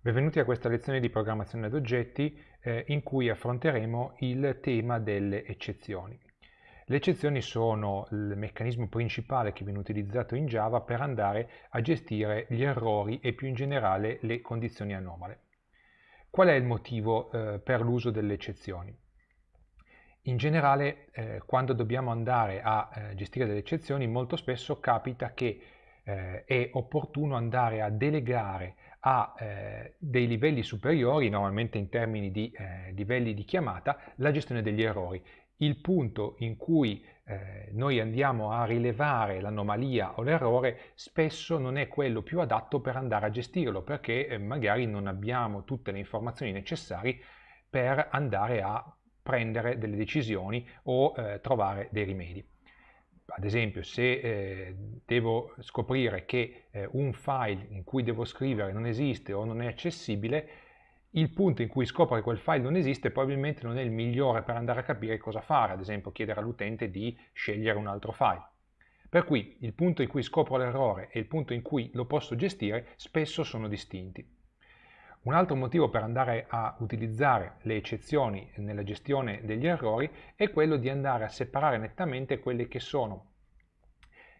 Benvenuti a questa lezione di programmazione ad oggetti eh, in cui affronteremo il tema delle eccezioni. Le eccezioni sono il meccanismo principale che viene utilizzato in Java per andare a gestire gli errori e più in generale le condizioni anomale. Qual è il motivo eh, per l'uso delle eccezioni? In generale, eh, quando dobbiamo andare a eh, gestire delle eccezioni, molto spesso capita che eh, è opportuno andare a delegare a eh, dei livelli superiori, normalmente in termini di eh, livelli di chiamata, la gestione degli errori. Il punto in cui eh, noi andiamo a rilevare l'anomalia o l'errore spesso non è quello più adatto per andare a gestirlo perché eh, magari non abbiamo tutte le informazioni necessarie per andare a prendere delle decisioni o eh, trovare dei rimedi ad esempio, se eh, devo scoprire che eh, un file in cui devo scrivere non esiste o non è accessibile, il punto in cui scopro che quel file non esiste probabilmente non è il migliore per andare a capire cosa fare, ad esempio chiedere all'utente di scegliere un altro file. Per cui il punto in cui scopro l'errore e il punto in cui lo posso gestire spesso sono distinti. Un altro motivo per andare a utilizzare le eccezioni nella gestione degli errori è quello di andare a separare nettamente quelli che sono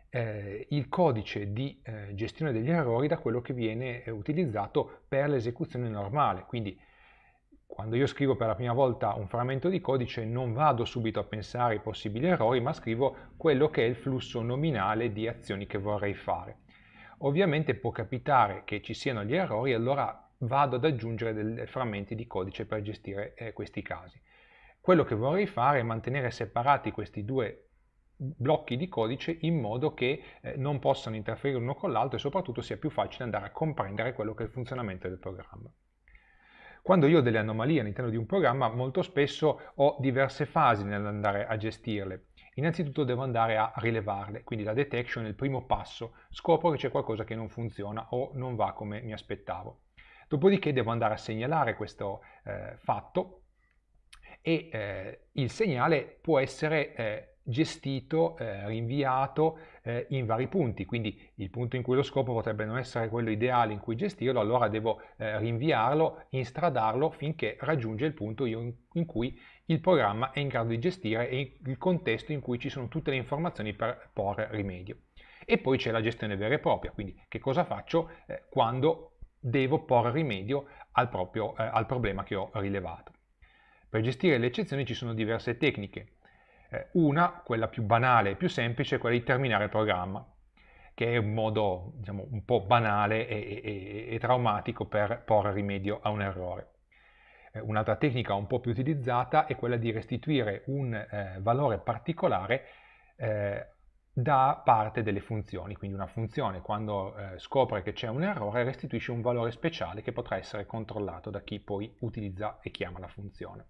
eh, il codice di eh, gestione degli errori da quello che viene eh, utilizzato per l'esecuzione normale. Quindi quando io scrivo per la prima volta un frammento di codice non vado subito a pensare ai possibili errori, ma scrivo quello che è il flusso nominale di azioni che vorrei fare. Ovviamente può capitare che ci siano gli errori, allora vado ad aggiungere dei frammenti di codice per gestire eh, questi casi. Quello che vorrei fare è mantenere separati questi due blocchi di codice in modo che eh, non possano interferire l'uno con l'altro e soprattutto sia più facile andare a comprendere quello che è il funzionamento del programma. Quando io ho delle anomalie all'interno di un programma, molto spesso ho diverse fasi nell'andare a gestirle. Innanzitutto devo andare a rilevarle, quindi la detection è il primo passo, scopro che c'è qualcosa che non funziona o non va come mi aspettavo. Dopodiché devo andare a segnalare questo eh, fatto e eh, il segnale può essere eh, gestito, eh, rinviato eh, in vari punti, quindi il punto in cui lo scopo potrebbe non essere quello ideale in cui gestirlo, allora devo eh, rinviarlo, instradarlo finché raggiunge il punto in cui il programma è in grado di gestire e il contesto in cui ci sono tutte le informazioni per porre rimedio. E poi c'è la gestione vera e propria, quindi che cosa faccio quando devo porre rimedio al, proprio, eh, al problema che ho rilevato. Per gestire le eccezioni ci sono diverse tecniche. Eh, una, quella più banale e più semplice, è quella di terminare il programma, che è un modo diciamo, un po' banale e, e, e traumatico per porre rimedio a un errore. Eh, un'altra tecnica un po' più utilizzata è quella di restituire un eh, valore particolare eh, da parte delle funzioni, quindi una funzione quando eh, scopre che c'è un errore restituisce un valore speciale che potrà essere controllato da chi poi utilizza e chiama la funzione.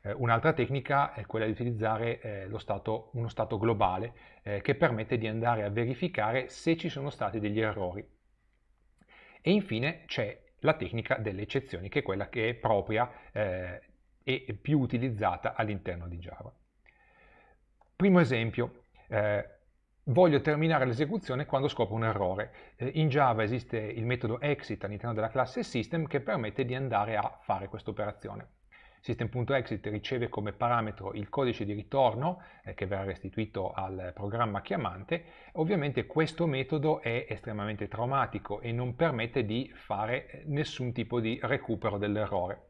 Eh, Un'altra tecnica è quella di utilizzare eh, stato, uno stato globale eh, che permette di andare a verificare se ci sono stati degli errori. E infine c'è la tecnica delle eccezioni che è quella che è propria eh, e più utilizzata all'interno di Java. Primo esempio, eh, voglio terminare l'esecuzione quando scopro un errore. Eh, in Java esiste il metodo exit all'interno della classe system che permette di andare a fare questa operazione. System.exit riceve come parametro il codice di ritorno eh, che verrà restituito al programma chiamante. Ovviamente questo metodo è estremamente traumatico e non permette di fare eh, nessun tipo di recupero dell'errore.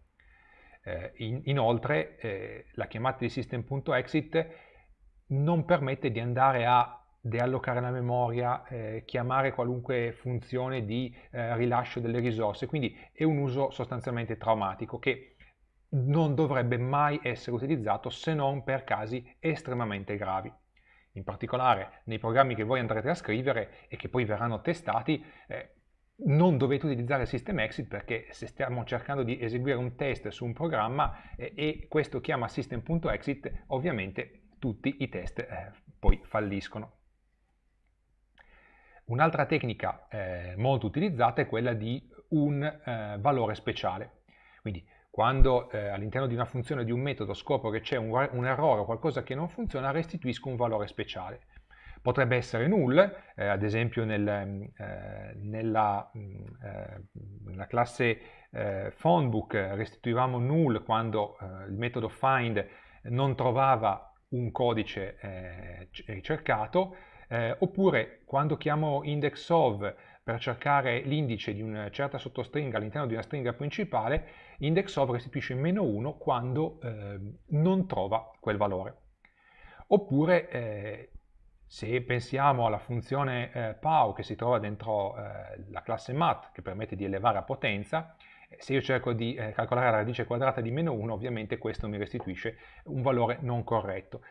Eh, in, inoltre eh, la chiamata di System.exit non permette di andare a deallocare la memoria, eh, chiamare qualunque funzione di eh, rilascio delle risorse, quindi è un uso sostanzialmente traumatico che non dovrebbe mai essere utilizzato se non per casi estremamente gravi. In particolare nei programmi che voi andrete a scrivere e che poi verranno testati, eh, non dovete utilizzare il system exit perché se stiamo cercando di eseguire un test su un programma eh, e questo chiama system.exit, ovviamente tutti i test eh, poi falliscono. Un'altra tecnica eh, molto utilizzata è quella di un eh, valore speciale. Quindi quando eh, all'interno di una funzione di un metodo scopro che c'è un, un, errore o qualcosa che non funziona, restituisco un valore speciale. Potrebbe essere null, eh, ad esempio nel, eh, nella, mm, nella, classe phonebook restituivamo null quando il metodo find non trovava un codice eh, ricercato, eh, oppure quando chiamo index of per cercare l'indice di una certa sottostringa all'interno di una stringa principale, index of restituisce meno 1 quando eh, non trova quel valore. Oppure eh, se pensiamo alla funzione eh, POW che si trova dentro eh, la classe mat che permette di elevare a potenza, se io cerco di eh, calcolare la radice quadrata di meno 1, ovviamente questo mi restituisce un valore non corretto.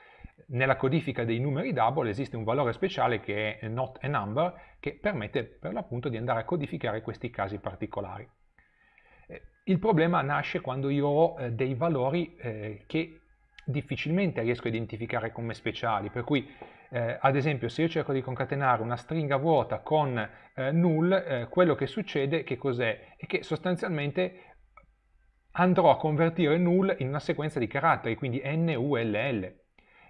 Nella codifica dei numeri double esiste un valore speciale che è not a number, che permette per l'appunto di andare a codificare questi casi particolari. Eh, il problema nasce quando io ho eh, dei valori eh, che difficilmente riesco a identificare come speciali, per cui eh, ad esempio se io cerco di concatenare una stringa vuota con eh, null, eh, quello che succede che cos'è? È che sostanzialmente andrò a convertire null in una sequenza di caratteri, quindi n, u, l, l,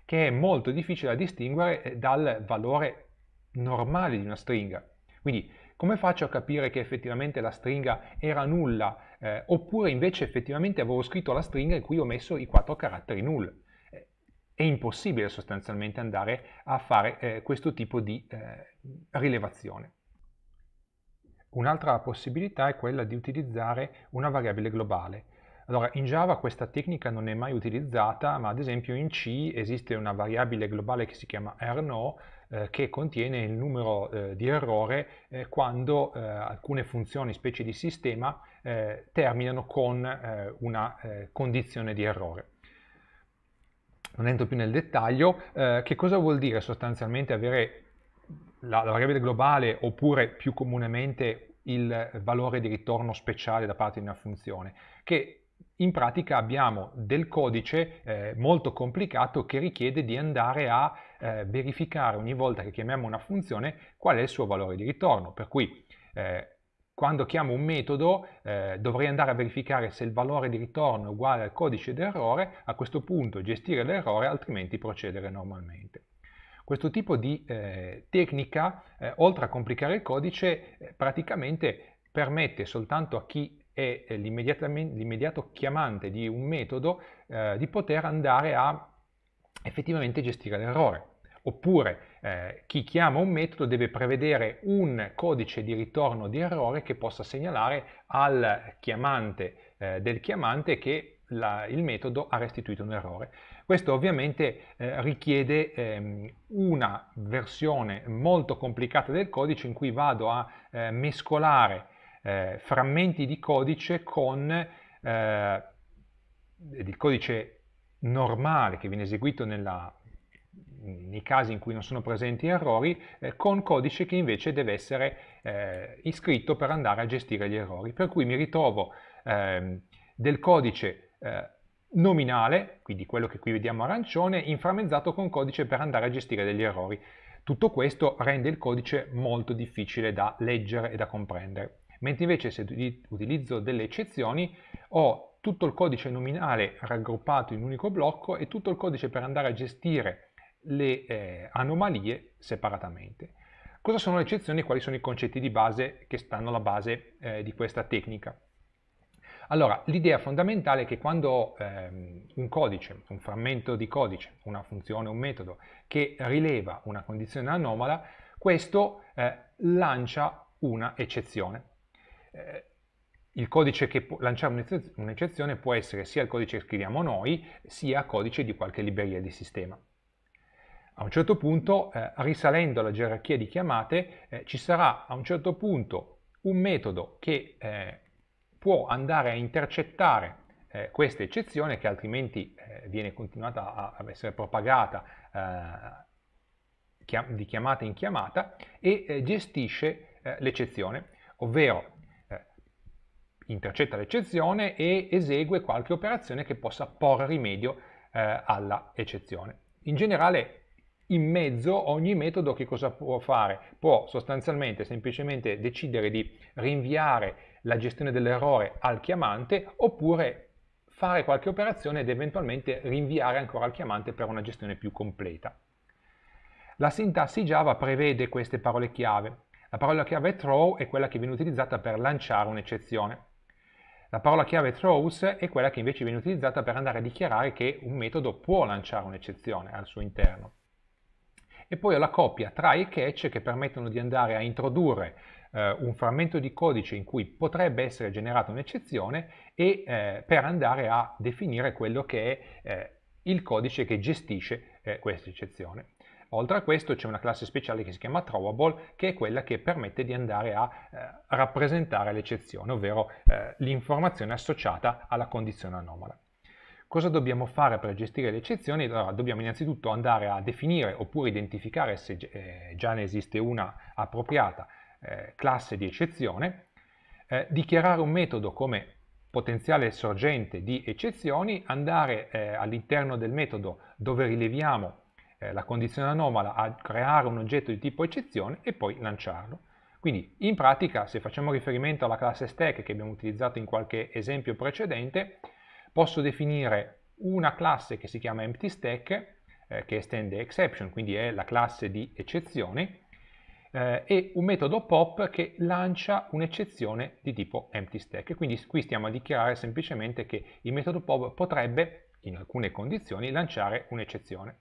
che è molto difficile da distinguere eh, dal valore normale di una stringa. Quindi come faccio a capire che effettivamente la stringa era nulla, eh, oppure invece effettivamente avevo scritto la stringa in cui ho messo i quattro caratteri null? è impossibile sostanzialmente andare a fare eh, questo tipo di eh, rilevazione. Un'altra possibilità è quella di utilizzare una variabile globale. Allora, in Java questa tecnica non è mai utilizzata, ma ad esempio in C esiste una variabile globale che si chiama rno, eh, che contiene il numero eh, di errore eh, quando eh, alcune funzioni, specie di sistema, eh, terminano con eh, una condizione di errore non entro più nel dettaglio, eh, che cosa vuol dire sostanzialmente avere la, la variabile globale oppure più comunemente il valore di ritorno speciale da parte di una funzione? Che in pratica abbiamo del codice eh, molto complicato che richiede di andare a eh, verificare ogni volta che chiamiamo una funzione qual è il suo valore di ritorno, per cui eh, quando chiamo un metodo eh, dovrei andare a verificare se il valore di ritorno è uguale al codice d'errore, a questo punto gestire l'errore, altrimenti procedere normalmente. Questo tipo di eh, tecnica, eh, oltre a complicare il codice, eh, praticamente permette soltanto a chi è eh, l'immediato chiamante di un metodo eh, di poter andare a effettivamente gestire l'errore. Oppure eh, chi chiama un metodo deve prevedere un codice di ritorno di errore che possa segnalare al chiamante eh, del chiamante che la, il metodo ha restituito un errore. Questo ovviamente eh, richiede ehm, una versione molto complicata del codice in cui vado a eh, mescolare eh, frammenti di codice con eh, il codice normale che viene eseguito nella nei casi in cui non sono presenti errori, eh, con codice che invece deve essere eh, iscritto per andare a gestire gli errori. Per cui mi ritrovo eh, del codice eh, nominale, quindi quello che qui vediamo arancione, inframmezzato con codice per andare a gestire degli errori. Tutto questo rende il codice molto difficile da leggere e da comprendere. Mentre invece se utilizzo delle eccezioni ho tutto il codice nominale raggruppato in un unico blocco e tutto il codice per andare a gestire le eh, anomalie separatamente. Cosa sono le eccezioni e quali sono i concetti di base che stanno alla base eh, di questa tecnica? Allora, l'idea fondamentale è che quando ehm, un codice, un frammento di codice, una funzione, un metodo che rileva una condizione anomala, questo eh, lancia una eccezione. Eh, il codice che può lanciare un'eccezione può essere sia il codice che scriviamo noi, sia codice di qualche libreria di sistema a un certo punto, eh, risalendo la gerarchia di chiamate, eh, ci sarà a un certo punto un metodo che eh, può andare a intercettare eh, questa eccezione che altrimenti eh, viene continuata a, a essere propagata eh, chiam di chiamata in chiamata e gestisce l'eccezione, ovvero intercetta l'eccezione e esegue qualche operazione che possa porre rimedio alla eccezione. In generale in mezzo ogni metodo che cosa può fare? Può sostanzialmente semplicemente decidere di rinviare la gestione dell'errore al chiamante oppure fare qualche operazione ed eventualmente rinviare ancora al chiamante per una gestione più completa. La sintassi Java prevede queste parole chiave. La parola chiave throw è quella che viene utilizzata per lanciare un'eccezione. La parola chiave throws è quella che invece viene utilizzata per andare a dichiarare che un metodo può lanciare un'eccezione al suo interno e poi ho la coppia try e catch che permettono di andare a introdurre eh, un frammento di codice in cui potrebbe essere generata un'eccezione e eh, per andare a definire quello che è eh, il codice che gestisce eh, questa eccezione. Oltre a questo c'è una classe speciale che si chiama throwable che è quella che permette di andare a eh, rappresentare l'eccezione, ovvero eh, l'informazione associata alla condizione anomala. Cosa dobbiamo fare per gestire le eccezioni? Allora, dobbiamo innanzitutto andare a definire oppure identificare se eh, già ne esiste una appropriata eh, classe di eccezione, eh, dichiarare un metodo come potenziale sorgente di eccezioni, andare eh, all'interno del metodo dove rileviamo eh, la condizione anomala a creare un oggetto di tipo eccezione e poi lanciarlo. Quindi in pratica se facciamo riferimento alla classe stack che abbiamo utilizzato in qualche esempio precedente, posso definire una classe che si chiama EmptyStack, eh, che estende exception, quindi è la classe di eccezioni, eh, e un metodo pop che lancia un'eccezione di tipo EmptyStack. Quindi qui stiamo a dichiarare semplicemente che il metodo pop potrebbe, in alcune condizioni, lanciare un'eccezione.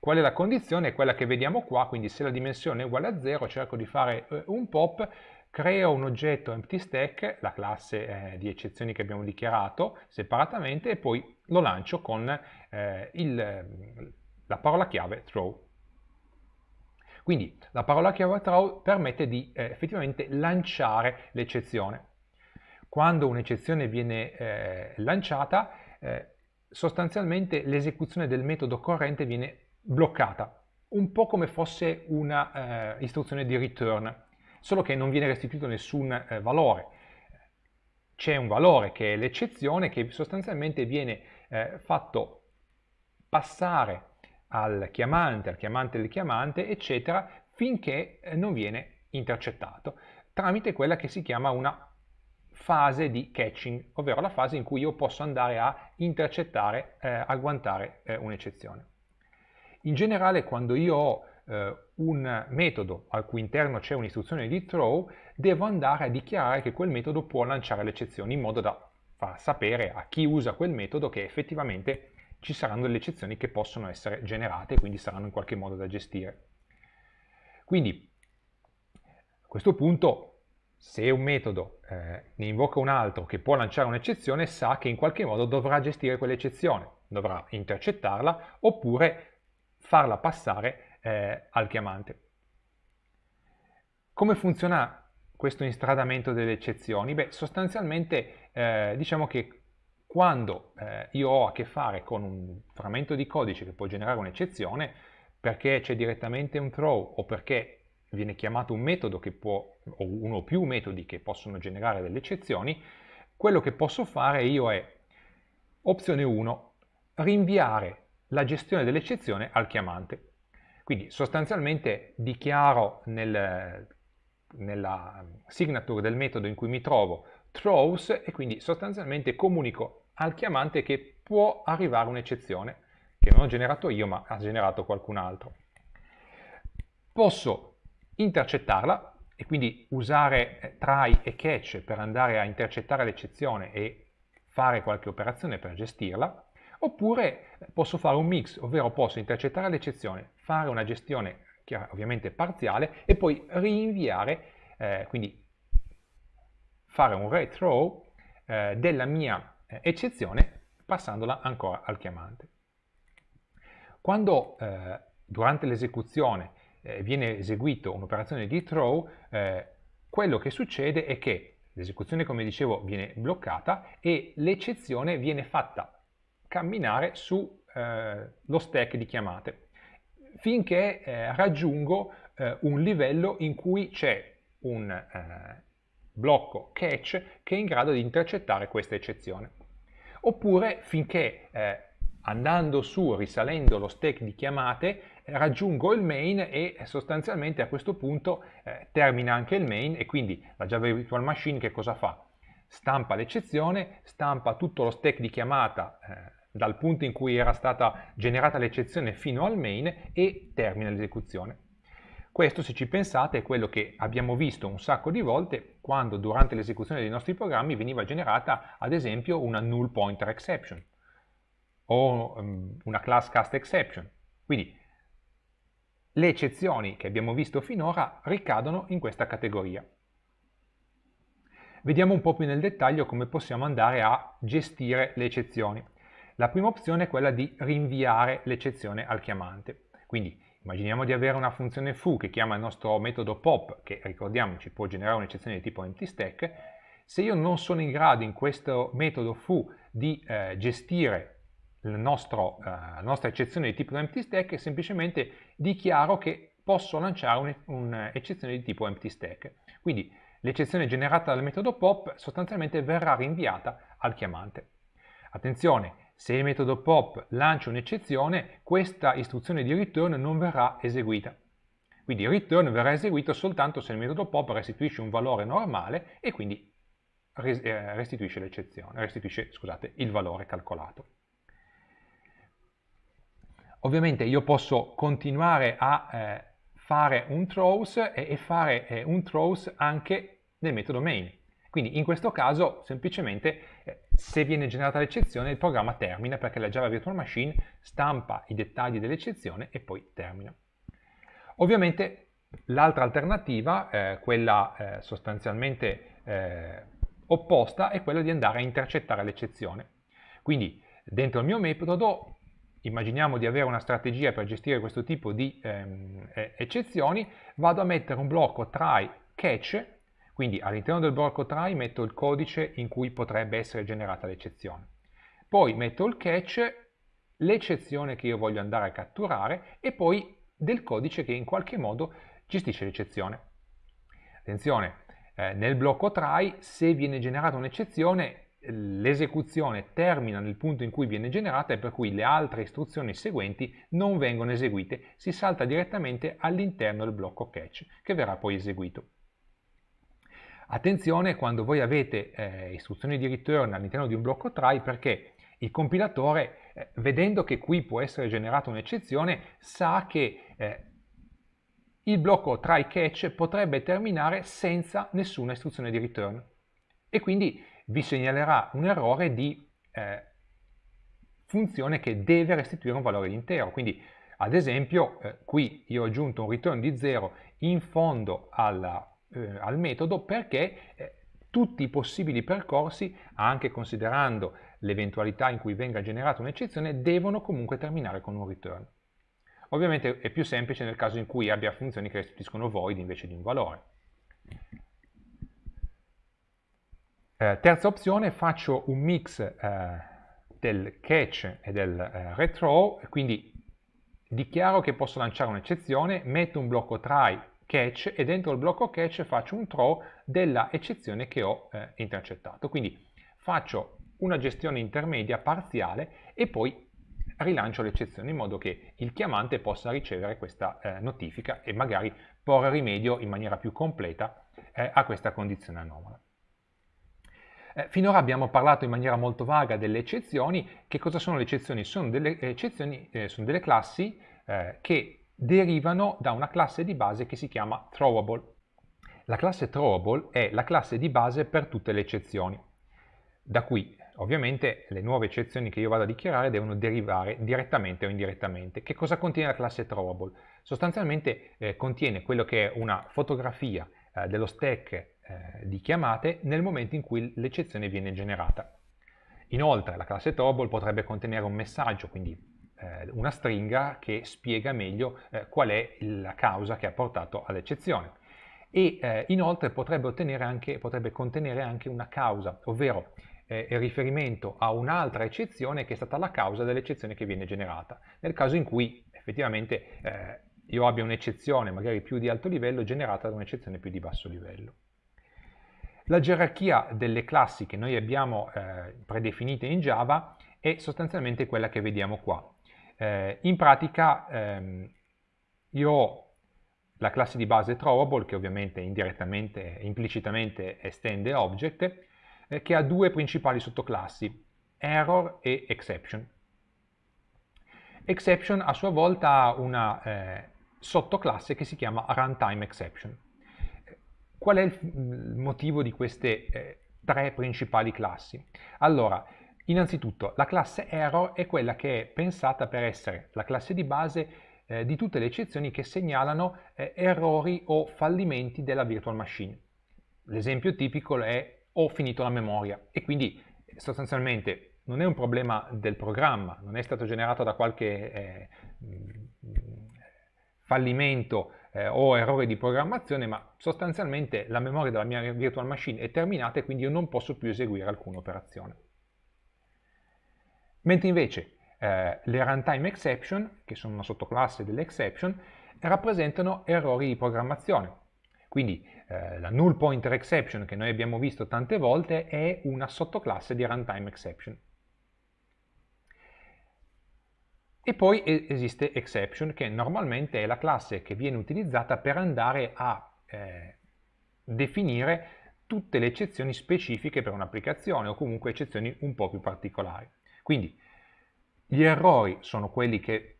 Qual è la condizione? È quella che vediamo qua, quindi se la dimensione è uguale a 0 cerco di fare eh, un pop creo un oggetto empty stack, la classe eh, di eccezioni che abbiamo dichiarato separatamente e poi lo lancio con eh, il, la parola chiave throw. Quindi la parola chiave throw permette di eh, effettivamente lanciare l'eccezione. Quando un'eccezione viene eh, lanciata, eh, sostanzialmente l'esecuzione del metodo corrente viene bloccata, un po' come fosse un'istruzione eh, di return solo che non viene restituito nessun eh, valore. C'è un valore che è l'eccezione che sostanzialmente viene eh, fatto passare al chiamante, al chiamante del chiamante, eccetera, finché eh, non viene intercettato, tramite quella che si chiama una fase di catching, ovvero la fase in cui io posso andare a intercettare, eh, agguantare eh, un'eccezione. In generale quando io ho eh, un metodo al cui interno c'è un'istruzione di throw, devo andare a dichiarare che quel metodo può lanciare le eccezioni in modo da far sapere a chi usa quel metodo che effettivamente ci saranno delle eccezioni che possono essere generate e quindi saranno in qualche modo da gestire. Quindi a questo punto se un metodo eh, ne invoca un altro che può lanciare un'eccezione sa che in qualche modo dovrà gestire quell'eccezione, dovrà intercettarla oppure farla passare eh, al chiamante. Come funziona questo instradamento delle eccezioni? Beh, sostanzialmente eh, diciamo che quando eh, io ho a che fare con un frammento di codice che può generare un'eccezione, perché c'è direttamente un throw o perché viene chiamato un metodo che può, o uno o più metodi che possono generare delle eccezioni, quello che posso fare io è, opzione 1, rinviare la gestione dell'eccezione al chiamante. Quindi sostanzialmente dichiaro nel, nella signature del metodo in cui mi trovo throws e quindi sostanzialmente comunico al chiamante che può arrivare un'eccezione che non ho generato io ma ha generato qualcun altro. Posso intercettarla e quindi usare eh, try e catch per andare a intercettare l'eccezione e fare qualche operazione per gestirla, oppure posso fare un mix, ovvero posso intercettare l'eccezione, fare una gestione ovviamente parziale e poi rinviare, eh, quindi fare un retro eh, della mia eh, eccezione passandola ancora al chiamante. Quando eh, durante l'esecuzione eh, viene eseguito un'operazione di throw, eh, quello che succede è che l'esecuzione, come dicevo, viene bloccata e l'eccezione viene fatta camminare sullo stack di chiamate finché eh, raggiungo eh, un livello in cui c'è un eh, blocco catch che è in grado di intercettare questa eccezione. Oppure finché eh, andando su, risalendo lo stack di chiamate, eh, raggiungo il main e eh, sostanzialmente a questo punto termina anche il main e quindi la Java Virtual Machine che cosa fa? Stampa l'eccezione, stampa tutto lo stack di chiamata dal punto in cui era stata generata l'eccezione fino al main e termina l'esecuzione. Questo, se ci pensate, è quello che abbiamo visto un sacco di volte quando durante l'esecuzione dei nostri programmi veniva generata, ad esempio, una null pointer exception o um, una class cast exception. Quindi le eccezioni che abbiamo visto finora ricadono in questa categoria. Vediamo un po' più nel dettaglio come possiamo andare a gestire le eccezioni. La prima opzione è quella di rinviare l'eccezione al chiamante. Quindi immaginiamo di avere una funzione foo che chiama il nostro metodo pop, che ricordiamoci può generare un'eccezione di tipo empty stack. Se io non sono in grado in questo metodo foo di eh, gestire nostro, eh, la nostra eccezione di tipo empty stack, semplicemente dichiaro che posso lanciare un'eccezione eh, di tipo empty stack. Quindi l'eccezione generata dal metodo pop sostanzialmente verrà rinviata al chiamante. Attenzione, se il metodo pop lancia un'eccezione, questa istruzione di return non verrà eseguita. Quindi il return verrà eseguito soltanto se il metodo pop restituisce un valore normale e quindi eh, restituisce, l'eccezione, restituisce scusate, il valore calcolato. Ovviamente io posso continuare a eh, fare un throws e, e fare eh, un throws anche nel metodo main. Quindi in questo caso semplicemente eh, se viene generata l'eccezione, il programma termina perché la Java Virtual Machine stampa i dettagli dell'eccezione e poi termina. Ovviamente l'altra alternativa, eh, quella eh, sostanzialmente eh, opposta, è quella di andare a intercettare l'eccezione. Quindi dentro il mio metodo immaginiamo di avere una strategia per gestire questo tipo di ehm, eccezioni, vado a mettere un blocco try catch quindi all'interno del blocco try metto il codice in cui potrebbe essere generata l'eccezione. Poi metto il catch, l'eccezione che io voglio andare a catturare e poi del codice che in qualche modo gestisce l'eccezione. Attenzione, eh, nel blocco try se viene generata un'eccezione l'esecuzione termina nel punto in cui viene generata e per cui le altre istruzioni seguenti non vengono eseguite, si salta direttamente all'interno del blocco catch che verrà poi eseguito. Attenzione quando voi avete eh, istruzioni di return all'interno di un blocco try perché il compilatore, eh, vedendo che qui può essere generata un'eccezione, sa che eh, il blocco try catch potrebbe terminare senza nessuna istruzione di return e quindi vi segnalerà un errore di eh, funzione che deve restituire un valore intero. Quindi ad esempio eh, qui io ho aggiunto un return di 0 in fondo alla eh, al metodo perché eh, tutti i possibili percorsi, anche considerando l'eventualità in cui venga generata un'eccezione, devono comunque terminare con un return. Ovviamente è più semplice nel caso in cui abbia funzioni che restituiscono void invece di un valore. Eh, terza opzione, faccio un mix eh, del catch e del eh, retrow, quindi dichiaro che posso lanciare un'eccezione, metto un blocco try catch e dentro il blocco catch faccio un throw della eccezione che ho eh, intercettato. Quindi faccio una gestione intermedia parziale e poi rilancio l'eccezione in modo che il chiamante possa ricevere questa eh, notifica e magari porre rimedio in maniera più completa eh, a questa condizione anomala. Eh, finora abbiamo parlato in maniera molto vaga delle eccezioni. Che cosa sono le eccezioni? Sono delle, eccezioni, eh, sono delle classi eh, che derivano da una classe di base che si chiama throwable. La classe throwable è la classe di base per tutte le eccezioni. Da qui, ovviamente, le nuove eccezioni che io vado a dichiarare devono derivare direttamente o indirettamente. Che cosa contiene la classe throwable? Sostanzialmente eh, contiene quello che è una fotografia eh, dello stack eh, di chiamate nel momento in cui l'eccezione viene generata. Inoltre la classe throwable potrebbe contenere un messaggio, quindi eh, una stringa che spiega meglio eh, qual è la causa che ha portato all'eccezione. E eh, inoltre potrebbe, anche, potrebbe, contenere anche una causa, ovvero il riferimento a un'altra eccezione che è stata la causa dell'eccezione che viene generata. Nel caso in cui effettivamente io abbia un'eccezione magari più di alto livello generata da un'eccezione più di basso livello. La gerarchia delle classi che noi abbiamo eh, predefinite in Java è sostanzialmente quella che vediamo qua. Eh, in pratica ehm, io ho la classe di base throwable che ovviamente indirettamente, implicitamente estende object, eh, che ha due principali sottoclassi, error e exception. Exception a sua volta ha una eh, sottoclasse che si chiama runtime exception. Qual è il, mm, il motivo di queste eh, tre principali classi? Allora, Innanzitutto, la classe error è quella che è pensata per essere la classe di base eh, di tutte le eccezioni che segnalano eh, errori o fallimenti della virtual machine. L'esempio tipico è ho finito la memoria e quindi sostanzialmente non è un problema del programma, non è stato generato da qualche eh, mm, fallimento eh, o errore di programmazione, ma sostanzialmente la memoria della mia virtual machine è terminata e quindi io non posso più eseguire alcuna operazione. Mentre invece eh, le runtime exception, che sono una sottoclasse delle exception, rappresentano errori di programmazione. Quindi eh, la null pointer exception che noi abbiamo visto tante volte è una sottoclasse di runtime exception. E poi esiste exception che normalmente è la classe che viene utilizzata per andare a eh, definire tutte le eccezioni specifiche per un'applicazione o comunque eccezioni un po' più particolari. Quindi gli errori sono quelli che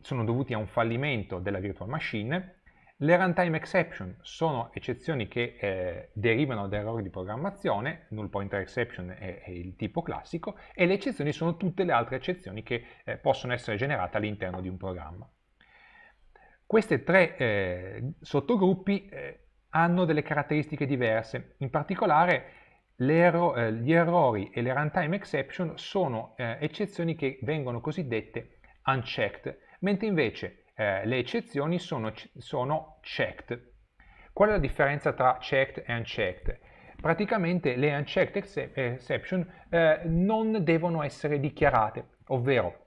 sono dovuti a un fallimento della virtual machine, le runtime exception sono eccezioni che eh, derivano da errori di programmazione, null pointer exception è, è, il tipo classico, e le eccezioni sono tutte le altre eccezioni che eh, possono essere generate all'interno di un programma. Questi tre eh, sottogruppi eh, hanno delle caratteristiche diverse, in particolare erro eh, gli errori e le runtime exception sono eh, eccezioni che vengono cosiddette unchecked, mentre invece eh, le eccezioni sono, sono checked. Qual è la differenza tra checked e unchecked? Praticamente le unchecked exception eh, non devono essere dichiarate, ovvero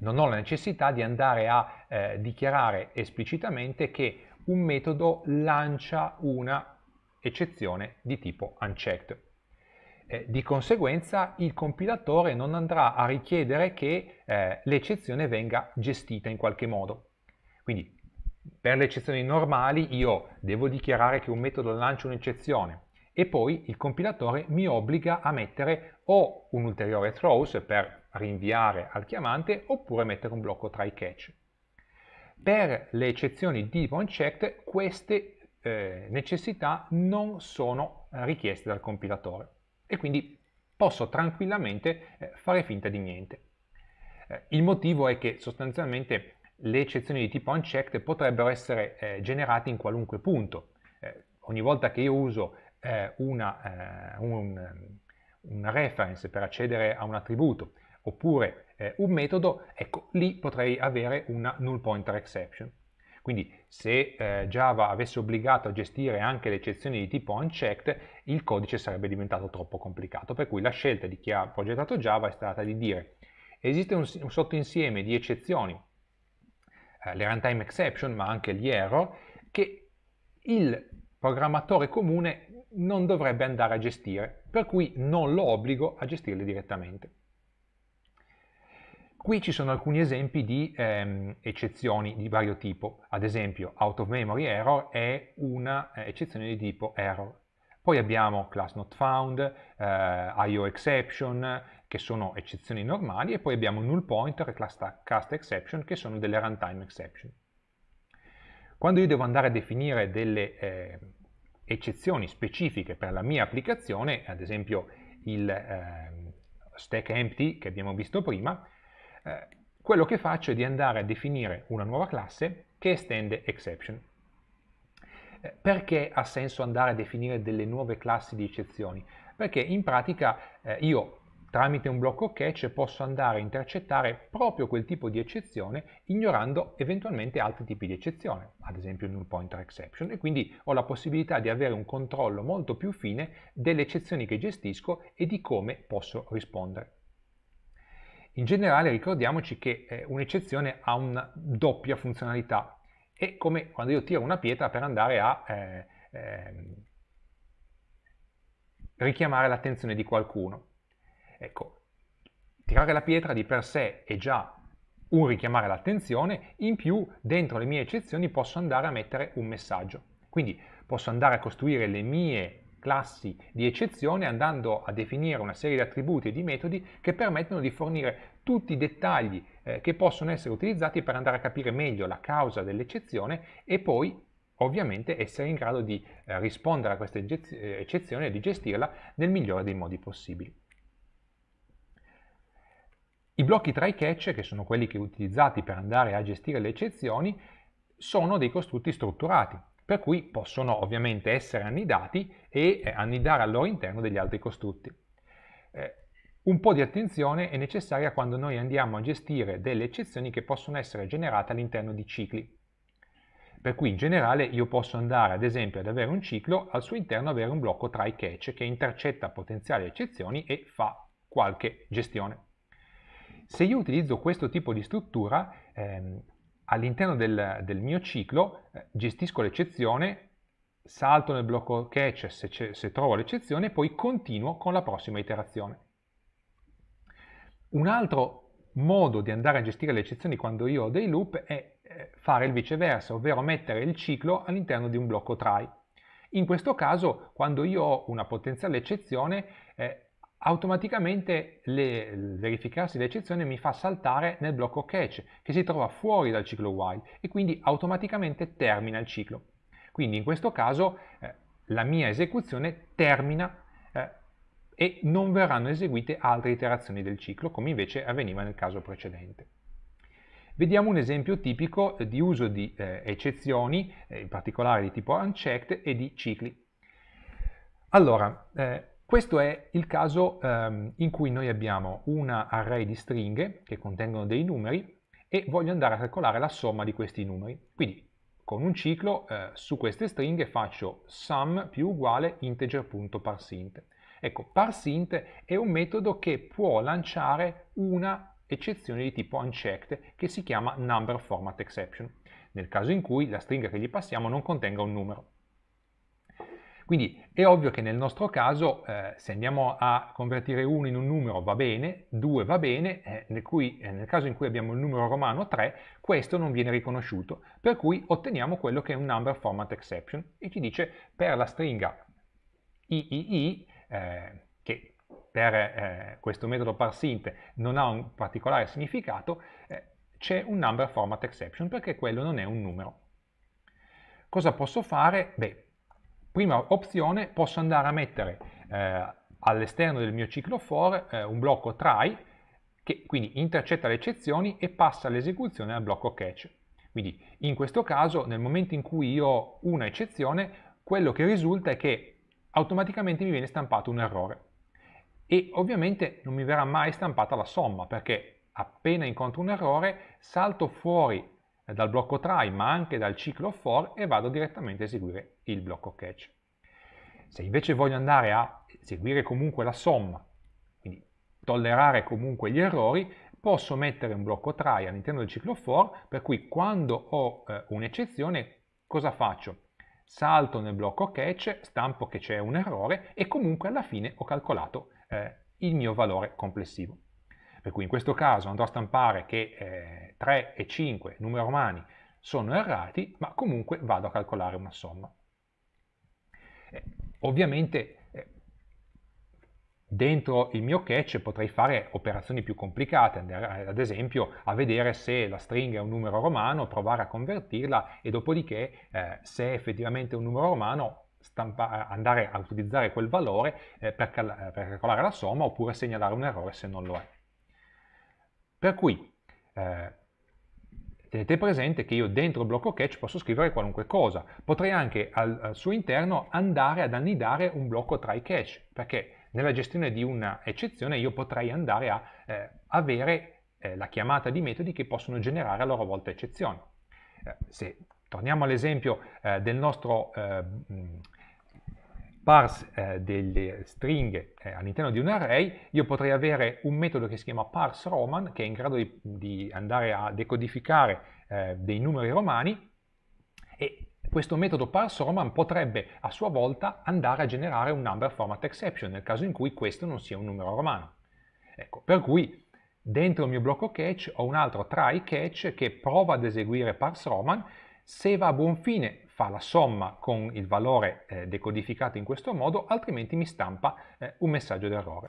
non ho la necessità di andare a eh, dichiarare esplicitamente che un metodo lancia una eccezione di tipo unchecked. Eh, di conseguenza il compilatore non andrà a richiedere che eh, l'eccezione venga gestita in qualche modo. Quindi per le eccezioni normali io devo dichiarare che un metodo lancia un'eccezione e poi il compilatore mi obbliga a mettere o un ulteriore throws per rinviare al chiamante oppure mettere un blocco try catch. Per le eccezioni di unchecked queste eh, necessità non sono eh, richieste dal compilatore e quindi posso tranquillamente eh, fare finta di niente. Eh, il motivo è che sostanzialmente le eccezioni di tipo unchecked potrebbero essere eh, generate in qualunque punto. Eh, ogni volta che io uso una, un, una reference per accedere a un attributo oppure un metodo, ecco, lì potrei avere una null pointer exception. Quindi se eh, Java avesse obbligato a gestire anche le eccezioni di tipo unchecked, il codice sarebbe diventato troppo complicato. Per cui la scelta di chi ha progettato Java è stata di dire esiste un, un sottoinsieme di eccezioni, eh, le runtime exception ma anche gli error, che il programmatore comune non dovrebbe andare a gestire, per cui non lo obbligo a gestirle direttamente. Qui ci sono alcuni esempi di ehm, eccezioni di vario tipo, ad esempio out of memory error è un'eccezione eh, di tipo error. Poi abbiamo class not found, eh, IO exception, che sono eccezioni normali, e poi abbiamo null pointer e class cast exception, che sono delle runtime exception. Quando io devo andare a definire delle eh, eccezioni specifiche per la mia applicazione, ad esempio il eh, stack empty che abbiamo visto prima, eh, quello che faccio è di andare a definire una nuova classe che estende exception. Eh, perché ha senso andare a definire delle nuove classi di eccezioni? Perché in pratica eh, io tramite un blocco catch posso andare a intercettare proprio quel tipo di eccezione ignorando eventualmente altri tipi di eccezione, ad esempio null pointer exception, e quindi ho la possibilità di avere un controllo molto più fine delle eccezioni che gestisco e di come posso rispondere. In generale ricordiamoci che eh, un'eccezione ha una doppia funzionalità. È come quando io tiro una pietra per andare a eh, eh, richiamare l'attenzione di qualcuno. Ecco, tirare la pietra di per sé è già un richiamare l'attenzione, in più dentro le mie eccezioni posso andare a mettere un messaggio. Quindi posso andare a costruire le mie classi di eccezione andando a definire una serie di attributi e di metodi che permettono di fornire tutti i dettagli eh, che possono essere utilizzati per andare a capire meglio la causa dell'eccezione e poi ovviamente essere in grado di eh, rispondere a questa eh, eccezione e di gestirla nel migliore dei modi possibili. I blocchi try catch, che sono quelli che utilizzati per andare a gestire le eccezioni, sono dei costrutti strutturati, per cui possono ovviamente essere annidati e eh, annidare al loro interno degli altri costrutti. Eh, un po' di attenzione è necessaria quando noi andiamo a gestire delle eccezioni che possono essere generate all'interno di cicli. Per cui in generale io posso andare ad esempio ad avere un ciclo, al suo interno avere un blocco try catch che intercetta potenziali eccezioni e fa qualche gestione. Se io utilizzo questo tipo di struttura, ehm, all'interno del, del, mio ciclo eh, gestisco l'eccezione, salto nel blocco catch se, se trovo l'eccezione e poi continuo con la prossima iterazione. Un altro modo di andare a gestire le eccezioni quando io ho dei loop è eh, fare il viceversa, ovvero mettere il ciclo all'interno di un blocco try. In questo caso, quando io ho una potenziale eccezione, eh, automaticamente le, il verificarsi dell'eccezione mi fa saltare nel blocco catch che si trova fuori dal ciclo while e quindi automaticamente termina il ciclo. Quindi in questo caso eh, la mia esecuzione termina eh, e non verranno eseguite altre iterazioni del ciclo come invece avveniva nel caso precedente. Vediamo un esempio tipico eh, di uso di eh, eccezioni, eh, in particolare di tipo unchecked e di cicli. Allora, eh, questo è il caso ehm, in cui noi abbiamo un array di stringhe che contengono dei numeri e voglio andare a calcolare la somma di questi numeri. Quindi con un ciclo eh, su queste stringhe faccio sum più uguale integer.parsint. Ecco, parsint è un metodo che può lanciare una eccezione di tipo unchecked che si chiama number format exception, nel caso in cui la stringa che gli passiamo non contenga un numero. Quindi è ovvio che nel nostro caso eh, se andiamo a convertire 1 in un numero va bene, 2 va bene, eh, nel, cui, eh, nel, caso in cui abbiamo il numero romano 3 questo non viene riconosciuto, per cui otteniamo quello che è un number format exception e ci dice per la stringa iii, eh, che per eh, questo metodo parsint non ha un particolare significato, eh, c'è un number format exception perché quello non è un numero. Cosa posso fare? Beh, prima opzione posso andare a mettere eh, all'esterno del mio ciclo for eh, un blocco try che quindi intercetta le eccezioni e passa l'esecuzione al blocco catch. Quindi in questo caso nel momento in cui io ho una eccezione quello che risulta è che automaticamente mi viene stampato un errore e ovviamente non mi verrà mai stampata la somma perché appena incontro un errore salto fuori dal blocco try ma anche dal ciclo for e vado direttamente a eseguire il blocco catch. Se invece voglio andare a eseguire comunque la somma, quindi tollerare comunque gli errori, posso mettere un blocco try all'interno del ciclo for, per cui quando ho eh, un'eccezione cosa faccio? Salto nel blocco catch, stampo che c'è un errore e comunque alla fine ho calcolato eh, il mio valore complessivo per cui in questo caso andrò a stampare che eh, 3 e 5 numeri romani sono errati, ma comunque vado a calcolare una somma. Eh, ovviamente eh, dentro il mio catch potrei fare operazioni più complicate, andare ad esempio a vedere se la stringa è un numero romano, provare a convertirla e dopodiché eh, se è effettivamente un numero romano eh, andare a utilizzare quel valore per, cal per calcolare la somma oppure segnalare un errore se non lo è. Per cui eh, tenete presente che io dentro il blocco catch posso scrivere qualunque cosa. Potrei anche al, al suo interno andare ad annidare un blocco try catch, perché nella gestione di una eccezione io potrei andare a eh, avere eh, la chiamata di metodi che possono generare a loro volta eccezioni. Eh, se torniamo all'esempio eh, del nostro eh, parse eh, delle stringhe eh, all'interno di un array, io potrei avere un metodo che si chiama parseRoman, che è in grado di, di andare a decodificare eh, dei numeri romani, e questo metodo parseRoman potrebbe a sua volta andare a generare un number format exception, nel caso in cui questo non sia un numero romano. Ecco, per cui dentro il mio blocco catch ho un altro try catch che prova ad eseguire parseRoman, se va a buon fine fa la somma con il valore eh, decodificato in questo modo, altrimenti mi stampa eh, un messaggio d'errore.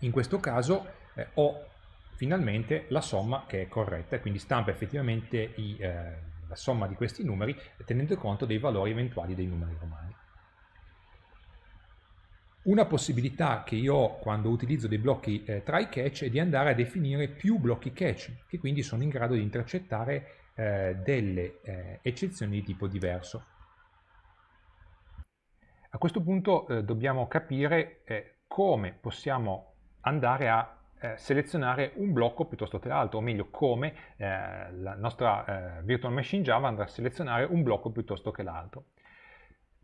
In questo caso eh, ho finalmente la somma che è corretta quindi stampa effettivamente i, eh, la somma di questi numeri tenendo conto dei valori eventuali dei numeri romani. Una possibilità che io ho quando utilizzo dei blocchi eh, try catch è di andare a definire più blocchi catch che quindi sono in grado di intercettare eh, delle eh, eccezioni di tipo diverso. A questo punto eh, dobbiamo capire eh, come possiamo andare a eh, selezionare un blocco piuttosto che l'altro, o meglio come eh, la nostra virtual machine Java andrà a selezionare un blocco piuttosto che l'altro.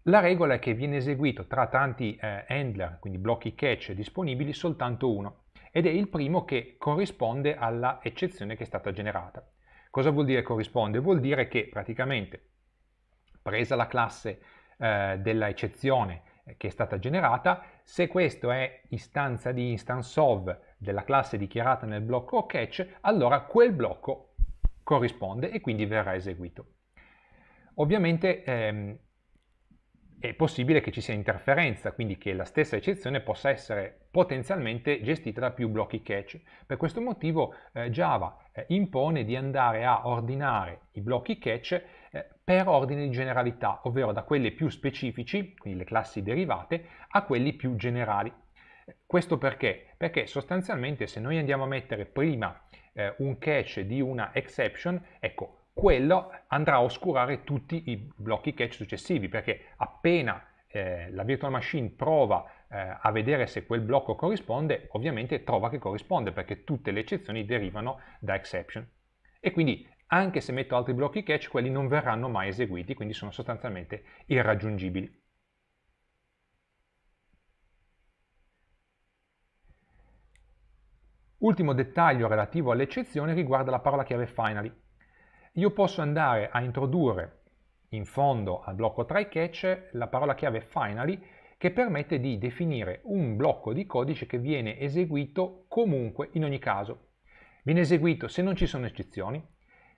La regola è che viene eseguito tra tanti handler, quindi blocchi catch disponibili, soltanto uno, ed è il primo che corrisponde alla eccezione che è stata generata. Cosa vuol dire corrisponde? Vuol dire che praticamente presa la classe eh, della eccezione eh, che è stata generata, se questo è istanza di instance of della classe dichiarata nel blocco catch, allora quel blocco corrisponde e quindi verrà eseguito. Ovviamente ehm, è possibile che ci sia interferenza, quindi che la stessa eccezione possa essere potenzialmente gestita da più blocchi catch. Per questo motivo eh, Java eh, impone di andare a ordinare i blocchi catch eh, per ordine di generalità, ovvero da quelli più specifici, quindi le classi derivate, a quelli più generali. Questo perché? Perché sostanzialmente se noi andiamo a mettere prima eh, un catch di una exception, ecco, quello andrà a oscurare tutti i blocchi catch successivi, perché appena eh, la virtual machine prova eh, a vedere se quel blocco corrisponde, ovviamente trova che corrisponde, perché tutte le eccezioni derivano da exception. E quindi anche se metto altri blocchi catch, quelli non verranno mai eseguiti, quindi sono sostanzialmente irraggiungibili. Ultimo dettaglio relativo all'eccezione riguarda la parola chiave finally io posso andare a introdurre in fondo al blocco try catch la parola chiave finally che permette di definire un blocco di codice che viene eseguito comunque in ogni caso. Viene eseguito se non ci sono eccezioni,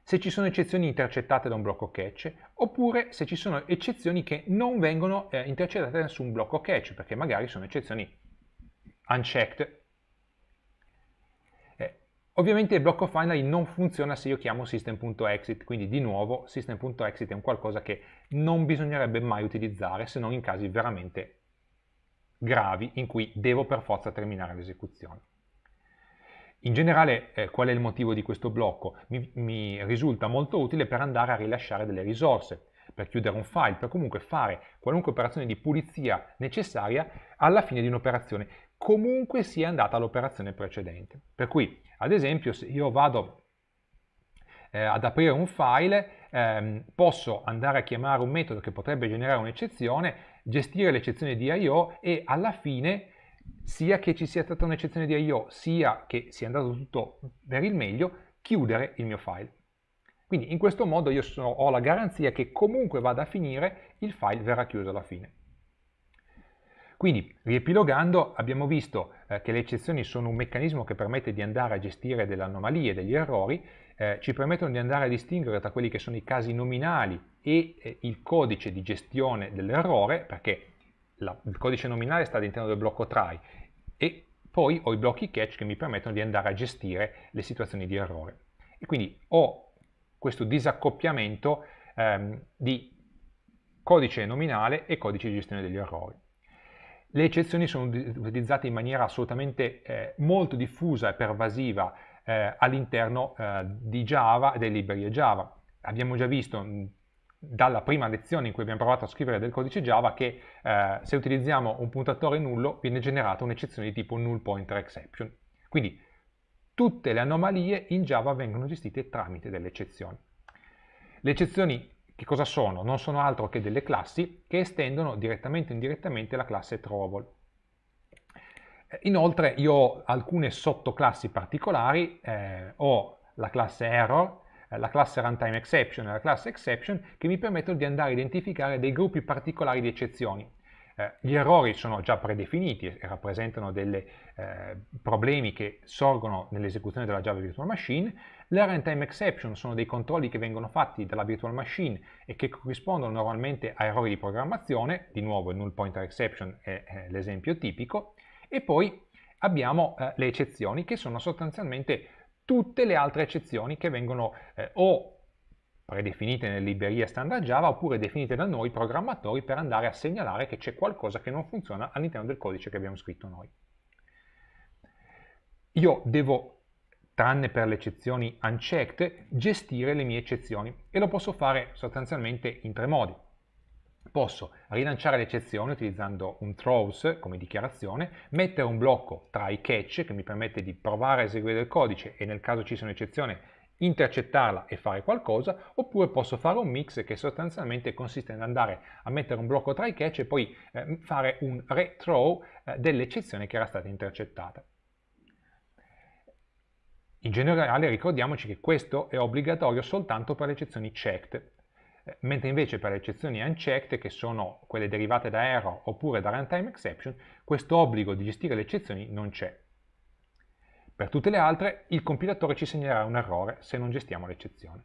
se ci sono eccezioni intercettate da un blocco catch, oppure se ci sono eccezioni che non vengono eh, intercettate da nessun blocco catch, perché magari sono eccezioni unchecked Ovviamente il blocco finally non funziona se io chiamo system.exit, quindi di nuovo system.exit è un qualcosa che non bisognerebbe mai utilizzare se non in casi veramente gravi in cui devo per forza terminare l'esecuzione. In generale eh, qual è il motivo di questo blocco? Mi, mi risulta molto utile per andare a rilasciare delle risorse, per chiudere un file, per comunque fare qualunque operazione di pulizia necessaria alla fine di un'operazione comunque sia andata l'operazione precedente. Per cui, ad esempio, se io vado eh, ad aprire un file, ehm, posso andare a chiamare un metodo che potrebbe generare un'eccezione, gestire l'eccezione di IO e alla fine sia che ci sia stata un'eccezione di IO, sia che sia andato tutto per il meglio, chiudere il mio file. Quindi in questo modo io sono, ho la garanzia che comunque vada a finire, il file verrà chiuso alla fine. Quindi, riepilogando, abbiamo visto eh, che le eccezioni sono un meccanismo che permette di andare a gestire delle anomalie, degli errori, eh, ci permettono di andare a distinguere tra quelli che sono i casi nominali e eh, il codice di gestione dell'errore, perché la, il codice nominale sta all'interno del blocco try, e poi ho i blocchi catch che mi permettono di andare a gestire le situazioni di errore. E quindi ho questo disaccoppiamento ehm, di codice nominale e codice di gestione degli errori. Le eccezioni sono utilizzate in maniera assolutamente eh, molto diffusa e pervasiva eh, all'interno eh, di Java e dei librerie Java. Abbiamo già visto dalla prima lezione in cui abbiamo provato a scrivere del codice Java che eh, se utilizziamo un puntatore nullo viene generata un'eccezione di tipo null pointer exception. Quindi tutte le anomalie in Java vengono gestite tramite delle eccezioni. Le eccezioni che cosa sono? Non sono altro che delle classi che estendono direttamente o indirettamente la classe trovable. Eh, inoltre io ho alcune sottoclassi particolari, eh, ho la classe error, eh, la classe runtime exception e la classe exception che mi permettono di andare a identificare dei gruppi particolari di eccezioni. Eh, gli errori sono già predefiniti e rappresentano dei eh, problemi che sorgono nell'esecuzione della Java Virtual Machine. Le runtime exception sono dei controlli che vengono fatti dalla virtual machine e che corrispondono normalmente a errori di programmazione, di nuovo il null pointer exception è, è l'esempio tipico, e poi abbiamo eh, le eccezioni che sono sostanzialmente tutte le altre eccezioni che vengono eh, o predefinite nelle librerie standard Java oppure definite da noi programmatori per andare a segnalare che c'è qualcosa che non funziona all'interno del codice che abbiamo scritto noi. Io devo, tranne per le eccezioni unchecked, gestire le mie eccezioni e lo posso fare sostanzialmente in tre modi. Posso rilanciare l'eccezione utilizzando un throws come dichiarazione, mettere un blocco tra i catch che mi permette di provare a eseguire il codice e nel caso ci sia un'eccezione intercettarla e fare qualcosa, oppure posso fare un mix che sostanzialmente consiste nell'andare a mettere un blocco try catch e poi eh, fare un retrow eh, dell'eccezione che era stata intercettata. In generale ricordiamoci che questo è obbligatorio soltanto per le eccezioni checked, eh, mentre invece per le eccezioni unchecked, che sono quelle derivate da error oppure da runtime exception, questo obbligo di gestire le eccezioni non c'è. Per tutte le altre, il compilatore ci segnerà un errore se non gestiamo l'eccezione.